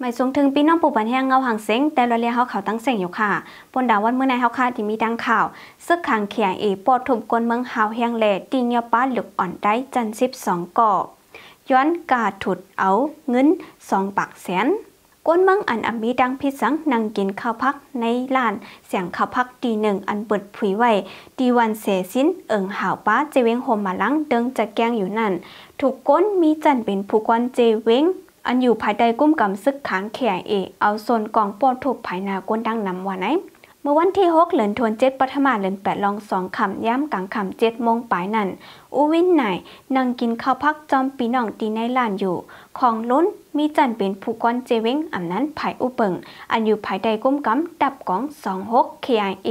หมายสูงถึงปีน้องปู่บันแห้งเงาหางเซ็งแต่ละเลียเขาเขาตั้งเซ็งอยู่ค่ะปนดาวันเมื่อนายเขาค่ะที่มีดังข่าว ซึกขังเขียงอีปอดถุมกวนเมืองหาวแห้งเล่ตีเงียป้าหลุกอ่อนได้จันสิบสองกอกย้อนกาถุดเอาเงินสองปักแสนก้นเมืองอันอมีดังพิษสังนั่งกินข้าวพักในลาน เสียงข้าวพักตีหนึ่งอันเปิดผุยไว้ตีวันเสสิ้นเอิงหาวป้าเจเวงโฮมมาลังเดิงจะแกงอยู่นั่น ถูกก้นมีจันเป็นผู้กวนเจเวงอันอยู่ภายใต้กุ้มกำซึกขางแข่งเอกเอาโซนกองปอดถูกภายนากวนดังนำวันไหนเมื่อวันที่ 6เหลินทวนเจ็ดปฐมาเหลินแปดลองสองคำย้ำกลางคำเจ็ดโมงปลายนั่นอูวินไหนนั่งกินข้าวพักจอมปีน้องตีในลานอยู่ ของล้นมีจันเป็นผู้ก้อนเจเว้งอำนั้นภายอุเปิงอันอยู่ภายใดก้มกำดับกองสองหก26อเอ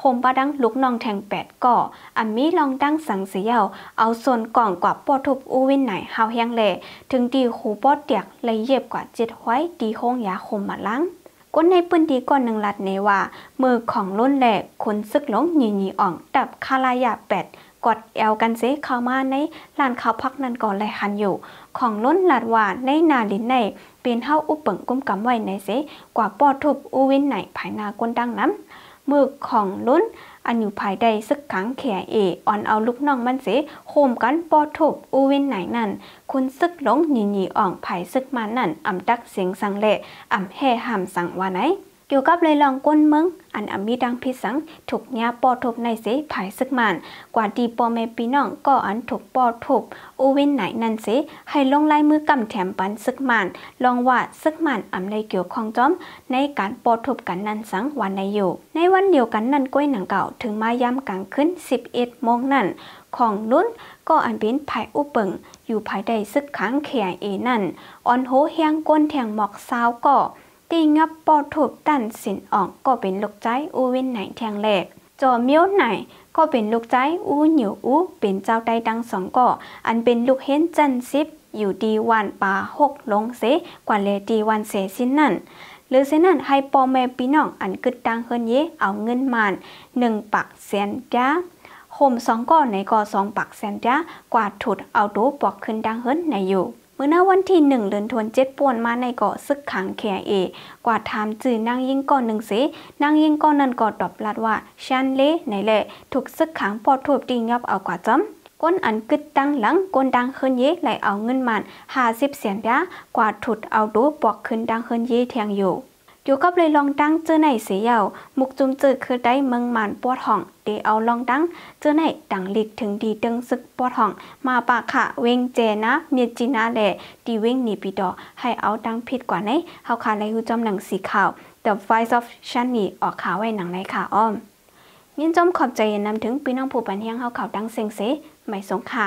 โฮมบาดังลุกนองแทงแปดก่ออันมีลองดังสังเสียาเอาส่วนกล่องกว่าปอทุบอูวินไหนเฮาแฮงเลถึงดีคูปอดเดียกเลยเย็บกว่าเจ็ดไว้ดีห้องยาคมมาล้งก้นในปืนดีก่อนหนึ่งลัดในว่า มือของล้นแหลกคนซึกหลงหนีหนีอ่องดับคาลายาแปดกดแอลกันเซเข้ามาในลานเขาพักนั้นก่อนไหลคันอยู่ ของล้นหลัดว่าในนาลินในเป็นเฮาอุปเปิงกุ้มกำไว้ในเซกว่าป้อทุบอูวินไหนภายนาก้นดังน้ำมือของลุ้นอันอยู่ภายใดสึกขังแขเออ่อนเอาลูกน้องมันเสโคมกันปอทบอูเว้นไหนนั่น คุณซึกหลงหนีหนีอ่องภายซึกมานั่นอ่ำดักเสียงสังเละอ่ำแห่หามสังว่าไหนเกี่ยวกับเลยลองก้นเมืองอันอามีดังพิสังถูกยาปอทบในเสภายสึกมันกว่าดีปอเมปีน้องก็อันถูกปอทบอูเว้นไหนนั่นเสให้ลงลายมือกำแถมปันสึกมันลองว่าสึกมันอำในเกี่ยวข้องจอมในการปอทบกันนันสังวันในอยู่ในวันเดียวกันนั่นก้อยหนังเก่าถึงมาย้ำกลางคืน11โมงนั่น ของนุ้นก็อันเป็นภายอุปึงอยู่ภายใต้ซึกข้างแขียเอนั่นอ่อนโหเฮียงก้นแทงหมอกซาวก่อตีงับปอถูกตันสินอองก็เป็นลูกใจอูว้นไหนแทงแหลกจอมี้ยวไหนก็เป็นลูกใจอูเหนียวอูเป็นเจ้าใจดังสองก่ออันเป็นลูกเห็นจันซิบอยู่ดีวันป่าหกลงเสกว่าเลดีวันเสสิ้นนั่นหรือเสนั่นให้ปอแม่ปีน้องอันกึดดังเฮินเยเอาเงินมานหนึ่งปักเซนจ้าห่มสองก้อนในกอสองปักเซนจ้ากว่าถุดเอาดูปอกขึ้นดังเฮินในอยู่เมื่อหน้าวันที่หนึ่งเดือนธันเจ็ดป่วนมาในเกาะซึกขังแขเอ กว่าถามจื่อนั่งยิ่งก่อนหนึ่งเสนั่งยิ่งก่อนนั้นก็ตอบลัดว่าชันเลไหนแหละถูกซึกขังปอดถูกดิงยอบเอา กว่าจ้ำก้นอันกึดตั้งหลังก้นดังเคินเย่ไหลเอาเงินมันหาสิบเสียนเบกว่าถุดเอาดูปอกขึ้นดังเคินเย่แทงอยู่ยู่ก็เลยลองดังเจอไหนเสียเยามุกจุมจืดคือได้เมืองมันปวดห้องเดเอาลองดังเจอไหนดังหลีกถึงดีตึงซึกปวดห้องมาปากค่ะเวงเจนะเมียจีนาแหล่ดีเวงหนีปิดอให้เอาดังผิดกว่าไหนเฮาคาเลยหูจอมหนังสีขาว The Voice of Shani ออกขาวไว้หนังในค่ะอ้อมยินจอมขอบใจนำถึงปีน้องผู้ปันเฮียงเฮาข่าวดังเซ็งเซไม่สงค่ะ